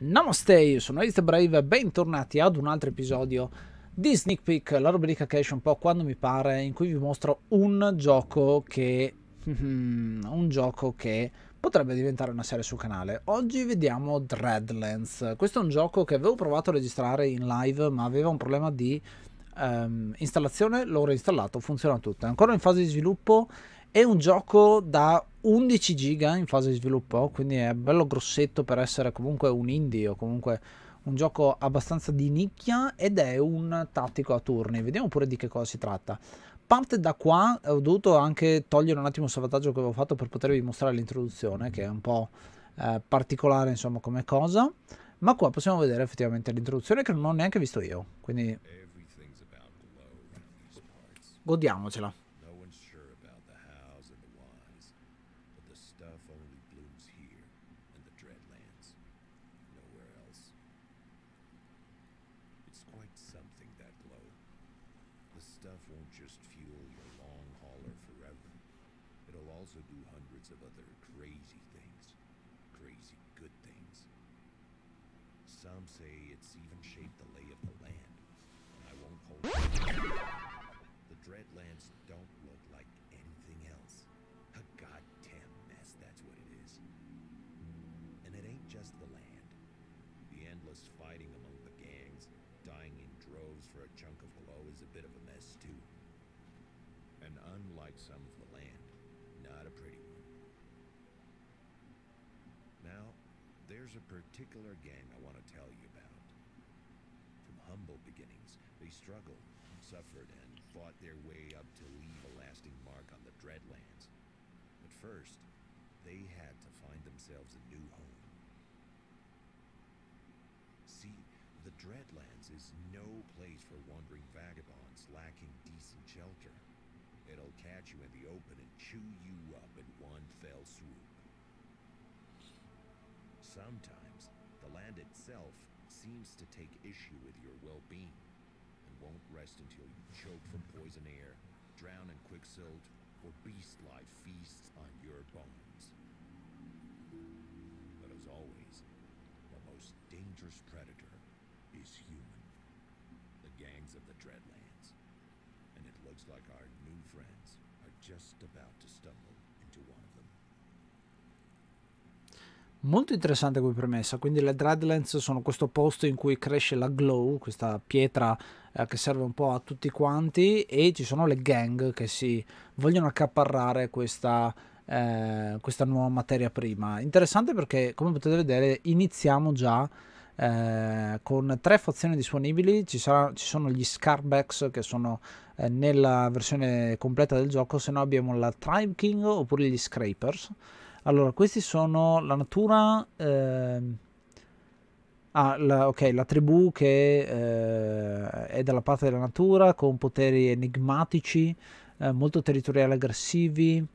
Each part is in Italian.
Namaste, io sono Ace Brave, e bentornati ad un altro episodio di Sneak Peek, la rubrica che esce un po' quando mi pare, in cui vi mostro un gioco che... un gioco che potrebbe diventare una serie sul canale. Oggi vediamo Dreadlands. Questo è un gioco che avevo provato a registrare in live, ma aveva un problema di um, installazione, l'ho reinstallato, funziona tutto. È ancora in fase di sviluppo è un gioco da 11 giga in fase di sviluppo, quindi è bello grossetto per essere comunque un indie o comunque un gioco abbastanza di nicchia ed è un tattico a turni. Vediamo pure di che cosa si tratta. Parte da qua, ho dovuto anche togliere un attimo il salvataggio che avevo fatto per potervi mostrare l'introduzione, che è un po' eh, particolare insomma come cosa, ma qua possiamo vedere effettivamente l'introduzione che non ho neanche visto io, quindi godiamocela. also do hundreds of other crazy things. Crazy good things. Some say it's even shaped the lay of the land, and I won't hold The Dreadlands don't look like anything else. A goddamn mess, that's what it is. And it ain't just the land. The endless fighting among the gangs, dying in droves for a chunk of glow is a bit of a mess too. And unlike some of the land, not a pretty one. Now, there's a particular gang I want to tell you about. From humble beginnings, they struggled, suffered, and fought their way up to leave a lasting mark on the Dreadlands. But first, they had to find themselves a new home. See, the Dreadlands is no place for wandering vagabonds lacking decent shelter. It'll catch you in the open and chew you up in one fell swoop. Sometimes, the land itself seems to take issue with your well-being and won't rest until you choke from poison air, drown in quicksilt, or beast-like feasts on your bones. But as always, the most dangerous predator is human. The gangs of the Dreadland. looks like our new friends are just about to stumble into one of them. Molto interessante come premessa, quindi le Dreadlands sono questo posto in cui cresce la glow, questa pietra eh, che serve un po' a tutti quanti e ci sono le gang che si vogliono accaparrare questa, eh, questa nuova materia prima. Interessante perché come potete vedere iniziamo già eh, con tre fazioni disponibili, ci, sarà, ci sono gli Scarbacks che sono eh, nella versione completa del gioco, se no abbiamo la Tribe King oppure gli Scrapers. Allora, questi sono la natura... Ehm... Ah, la, ok, la tribù che eh, è dalla parte della natura, con poteri enigmatici, eh, molto territoriali aggressivi,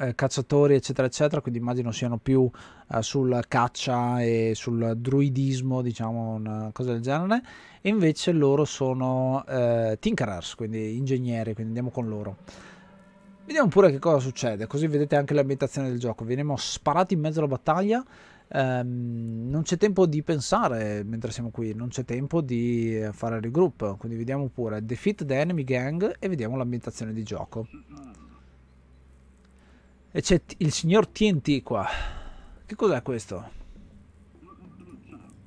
eh, cacciatori eccetera eccetera quindi immagino siano più eh, sul caccia e sul druidismo diciamo una cosa del genere e invece loro sono eh, tinkerers quindi ingegneri quindi andiamo con loro vediamo pure che cosa succede così vedete anche l'ambientazione del gioco veniamo sparati in mezzo alla battaglia Um, non c'è tempo di pensare mentre siamo qui, non c'è tempo di eh, fare regroup, quindi vediamo pure Defeat the Enemy Gang e vediamo l'ambientazione di gioco. E c'è il signor TNT qua. Che cos'è questo?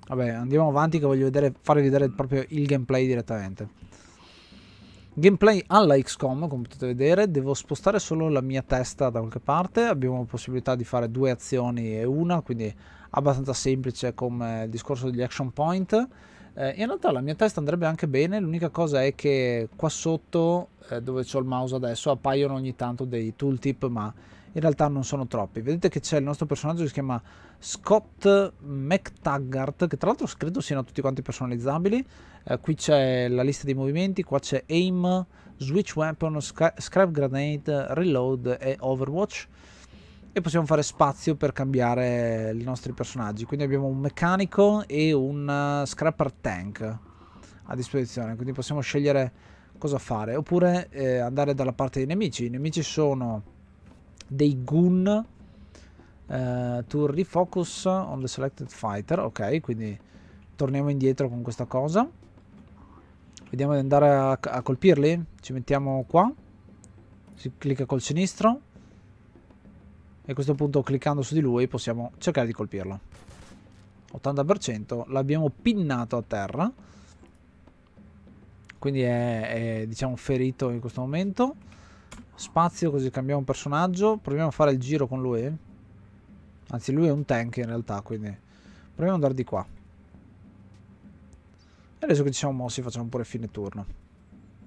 Vabbè, andiamo avanti che voglio vedere, farvi vedere proprio il gameplay direttamente. Gameplay alla XCOM, come potete vedere, devo spostare solo la mia testa da qualche parte. Abbiamo possibilità di fare due azioni e una, quindi abbastanza semplice come il discorso degli action point. Eh, in realtà la mia testa andrebbe anche bene, l'unica cosa è che qua sotto, eh, dove ho il mouse adesso, appaiono ogni tanto dei tooltip, ma in realtà non sono troppi. Vedete che c'è il nostro personaggio che si chiama Scott McTaggart, che tra l'altro credo siano tutti quanti personalizzabili. Eh, qui c'è la lista dei movimenti, qua c'è aim, switch weapon, scrap grenade, reload e overwatch. E possiamo fare spazio per cambiare i nostri personaggi. Quindi abbiamo un meccanico e un uh, scrapper tank a disposizione. Quindi possiamo scegliere cosa fare. Oppure eh, andare dalla parte dei nemici. I nemici sono dei Goon uh, eh, to refocus on the selected fighter ok quindi torniamo indietro con questa cosa vediamo di andare a, a colpirli ci mettiamo qua si clicca col sinistro e a questo punto cliccando su di lui possiamo cercare di colpirlo 80% l'abbiamo pinnato a terra quindi è, è diciamo ferito in questo momento Spazio così cambiamo personaggio. Proviamo a fare il giro con lui. Anzi, lui è un tank in realtà, quindi... Proviamo ad andare di qua. E adesso che ci siamo mossi facciamo pure fine turno.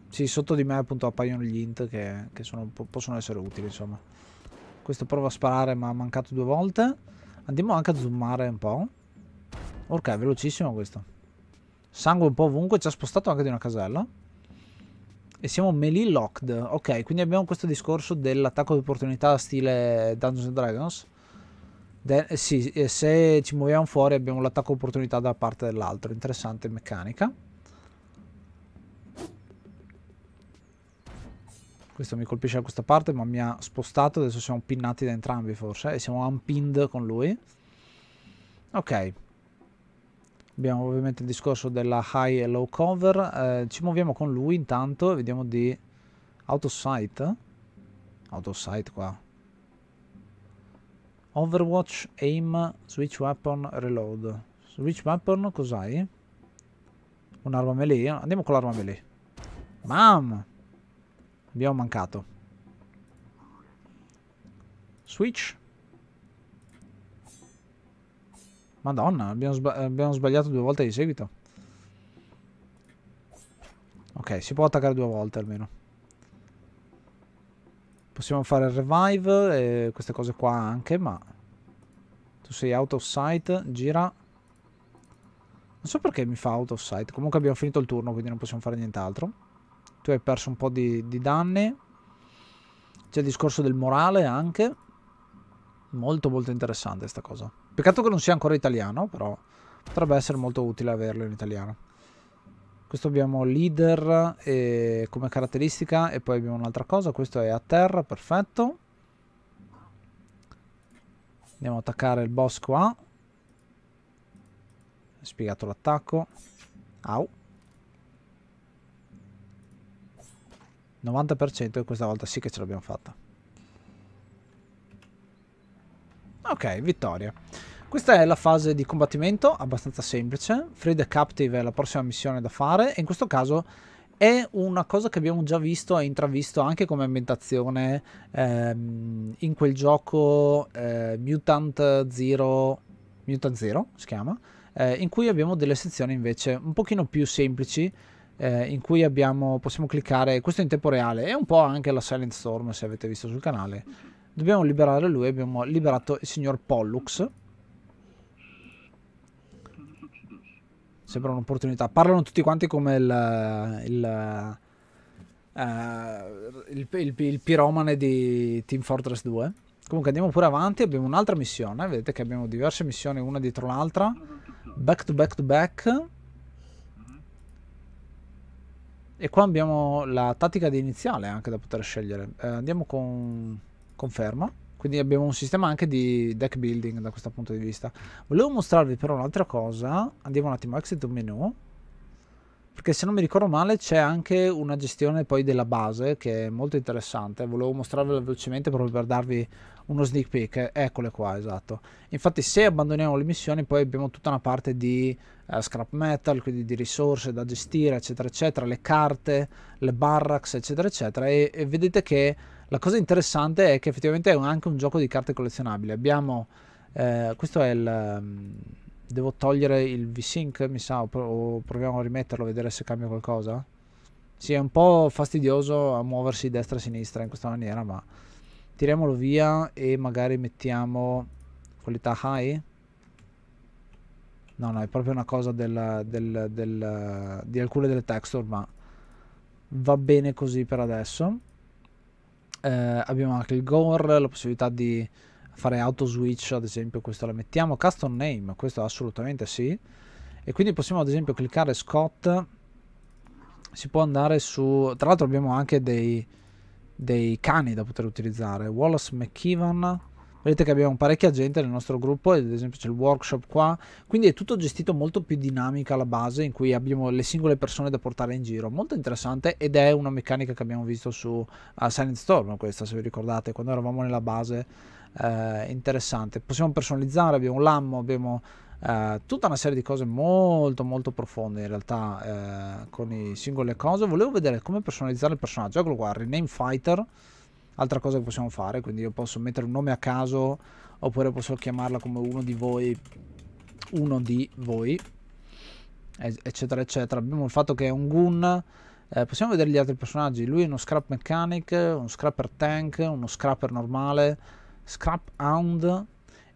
Sì, sotto di me appunto appaiono gli int che, che sono, possono essere utili, insomma. Questo prova a sparare ma ha mancato due volte. Andiamo anche a zoomare un po'. Ok, velocissimo questo. Sangue un po' ovunque, ci ha spostato anche di una casella e siamo melee locked. Ok, quindi abbiamo questo discorso dell'attacco di opportunità stile Dungeons Dragons. De eh, sì, eh, se ci muoviamo fuori abbiamo l'attacco opportunità da parte dell'altro. Interessante meccanica. Questo mi colpisce da questa parte ma mi ha spostato. Adesso siamo pinnati da entrambi forse. E siamo unpinned con lui. Ok abbiamo ovviamente il discorso della high e low cover eh, ci muoviamo con lui intanto vediamo di out of sight out of sight qua overwatch aim switch weapon reload switch weapon cos'hai? un'arma melee andiamo con l'arma melee mamma abbiamo mancato switch Madonna, abbiamo, sba abbiamo sbagliato due volte di seguito. Ok, si può attaccare due volte almeno. Possiamo fare il revive e queste cose qua anche, ma... Tu sei out of sight, gira. Non so perché mi fa out of sight. Comunque abbiamo finito il turno, quindi non possiamo fare nient'altro. Tu hai perso un po' di, di danni. C'è il discorso del morale anche. Molto molto interessante sta cosa. Peccato che non sia ancora italiano, però potrebbe essere molto utile averlo in italiano. Questo abbiamo leader e, come caratteristica e poi abbiamo un'altra cosa. Questo è a terra, perfetto. Andiamo a attaccare il boss qua. spiegato l'attacco. Au. 90% e questa volta sì che ce l'abbiamo fatta. Ok, vittoria. Questa è la fase di combattimento, abbastanza semplice. Free the Captive è la prossima missione da fare e in questo caso è una cosa che abbiamo già visto e intravisto anche come ambientazione ehm, in quel gioco eh, Mutant Zero, Mutant Zero si chiama, eh, in cui abbiamo delle sezioni invece un pochino più semplici eh, in cui abbiamo, possiamo cliccare, questo in tempo reale, è un po' anche la Silent Storm se avete visto sul canale, dobbiamo liberare lui, abbiamo liberato il signor Pollux sembra un'opportunità. Parlano tutti quanti come il, il, uh, il, il, piromane di Team Fortress 2. Comunque andiamo pure avanti, abbiamo un'altra missione, vedete che abbiamo diverse missioni una dietro l'altra, back to back to back. E qua abbiamo la tattica di iniziale anche da poter scegliere. Eh, andiamo con conferma. Quindi abbiamo un sistema anche di deck building da questo punto di vista. Volevo mostrarvi però un'altra cosa. Andiamo un attimo a exit un menu. Perché se non mi ricordo male c'è anche una gestione poi della base che è molto interessante. Volevo mostrarvela velocemente proprio per darvi uno sneak peek. Eccole qua, esatto. Infatti se abbandoniamo le missioni poi abbiamo tutta una parte di eh, scrap metal, quindi di risorse da gestire, eccetera, eccetera. Le carte, le barracks, eccetera, eccetera. e, e vedete che la cosa interessante è che effettivamente è un, anche un gioco di carte collezionabili. Abbiamo, eh, questo è il... Um, devo togliere il V-Sync, mi sa, o, o proviamo a rimetterlo, a vedere se cambia qualcosa. Sì, è un po' fastidioso a muoversi destra e sinistra in questa maniera, ma tiriamolo via e magari mettiamo qualità high. No, no, è proprio una cosa del, del, del, di alcune delle texture, ma va bene così per adesso eh, abbiamo anche il gore, la possibilità di fare auto switch, ad esempio questo la mettiamo, custom name, questo assolutamente sì. E quindi possiamo ad esempio cliccare Scott, si può andare su, tra l'altro abbiamo anche dei, dei cani da poter utilizzare, Wallace McEwan vedete che abbiamo parecchia gente nel nostro gruppo, ad esempio c'è il workshop qua, quindi è tutto gestito molto più dinamica alla base in cui abbiamo le singole persone da portare in giro, molto interessante ed è una meccanica che abbiamo visto su uh, Silent Storm questa se vi ricordate, quando eravamo nella base, uh, interessante, possiamo personalizzare, abbiamo l'ammo, abbiamo... Uh, tutta una serie di cose molto molto profonde in realtà uh, con le singole cose volevo vedere come personalizzare il personaggio eccolo qua rename fighter altra cosa che possiamo fare, quindi io posso mettere un nome a caso oppure posso chiamarla come uno di voi, uno di voi, eccetera eccetera. Abbiamo il fatto che è un Goon, eh, possiamo vedere gli altri personaggi, lui è uno Scrap Mechanic, uno Scrapper Tank, uno Scrapper normale, Scrap Hound,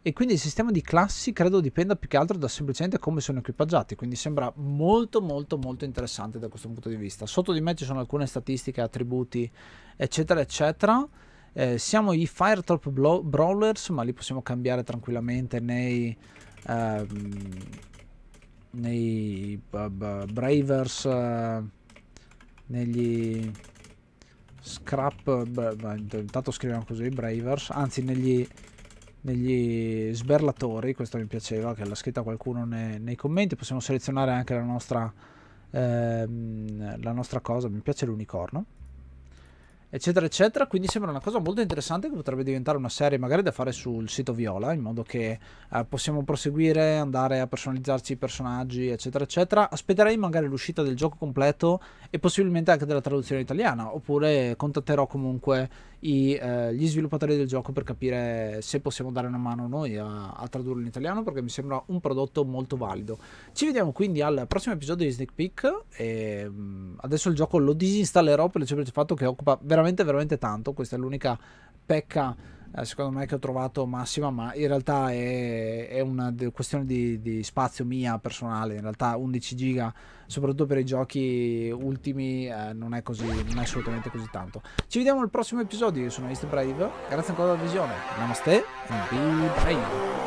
e quindi il sistema di classi credo dipenda più che altro da semplicemente come sono equipaggiati quindi sembra molto molto molto interessante da questo punto di vista sotto di me ci sono alcune statistiche attributi eccetera eccetera eh, siamo i Firetrap Brawlers ma li possiamo cambiare tranquillamente nei ehm, nei eh, Bravers eh, negli Scrap intanto scriviamo così Bravers anzi negli degli sberlatori, questo mi piaceva che l'ha scritta qualcuno nei, nei commenti, possiamo selezionare anche la nostra, ehm, la nostra cosa, mi piace l'unicorno, eccetera eccetera, quindi sembra una cosa molto interessante che potrebbe diventare una serie magari da fare sul sito Viola, in modo che eh, possiamo proseguire, andare a personalizzarci i personaggi, eccetera eccetera, aspetterei magari l'uscita del gioco completo e possibilmente anche della traduzione italiana, oppure contatterò comunque i, eh, gli sviluppatori del gioco per capire se possiamo dare una mano noi a, a, tradurlo in italiano perché mi sembra un prodotto molto valido. Ci vediamo quindi al prossimo episodio di Sneak Peek e mm, adesso il gioco lo disinstallerò per il semplice fatto che occupa veramente veramente tanto, questa è l'unica pecca eh, secondo me che ho trovato massima, ma in realtà è, è una questione di, di, spazio mia personale, in realtà 11 giga, soprattutto per i giochi ultimi, eh, non, è così, non è assolutamente così tanto. Ci vediamo al prossimo episodio, io sono East Brave, grazie ancora della visione, namaste e be brave!